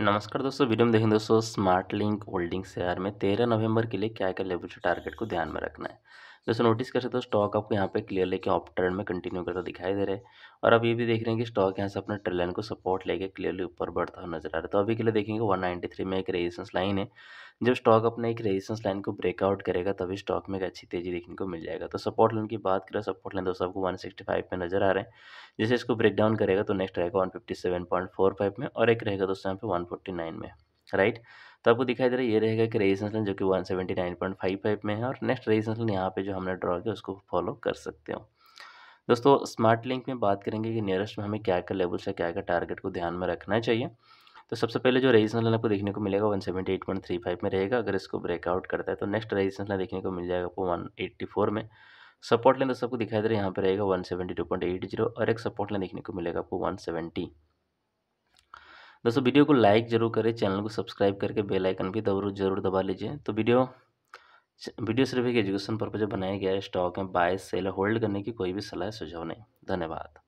नमस्कार दोस्तों वीडियो में देखें दोस्तों स्मार्ट लिंक होल्डिंग शेयर में तेरह नवंबर के लिए क्या क्या लेवल टारगेट को ध्यान में रखना है जैसे नोटिस कर सकते हो स्टॉक आपको यहाँ पे क्लियर के ऑप ट्रेंड में कंटिन्यू करता दिखाई दे रहा है और अब ये भी देख रहे हैं कि स्टॉक यहाँ से अपने ट्रेलाइन को सपोर्ट लेके क्लियरली ऊपर बढ़ता हुआ नजर आ रहा है तो अभी के लिए देखेंगे 193 में एक रेजिस्टेंस लाइन है जब स्टॉक अपने एक रेजिस्टेंस लाइन को ब्रेकआउट करेगा तभी स्टॉक में एक अच्छी तेजी देखने को मिल जाएगा तो सपोर्ट लाइन की बात करें सपोर्ट लाइन दोस्तों आपको फाइव पे नजर आ रहे हैं जैसे इसको ब्रेक डाउन करेगा तो नेक्स्ट रहेगा फाइव में और एक रहेगा दोस्तों यहाँ पे नाइन में राइट तो आपको दिखाई दे रहा है ये रहेगा कि रेजिस्टेंस लाइन जो कि 179.55 में है और नेक्स्ट रेजिस्टेंस लाइन यहाँ पे जो हमने ड्रॉ किया उसको फॉलो कर सकते हो दोस्तों स्मार्ट लिंक में बात करेंगे कि नियरेस्ट में हमें क्या क्या लेवल से क्या क्या टारगेट को ध्यान में रखना चाहिए तो सबसे पहले जो रेजिस्टेंस लाइन आपको देखने को मिलेगा फाइव में रहेगा अगर इसको ब्रेकआउट करता है तो नेक्स्ट रेजिस्टेंस लाइन देखने को मिल जाएगा आपको फोर में सपोर्ट लाइन तो आपको दिखाई दे रहा है यहाँ पर रहेगा जीरो और एक सपोर्ट लाइन देखने को मिलेगा आपको सेवेंटी दोस्तों वीडियो को लाइक जरूर करें चैनल को सब्सक्राइब करके बेल आइकन भी जरूर जरूर दबा लीजिए तो वीडियो वीडियो सिर्फ एक एजुकेशन पर्पज बनाया गया है स्टॉक में बाय सेल होल्ड करने की कोई भी सलाह सुझाव नहीं धन्यवाद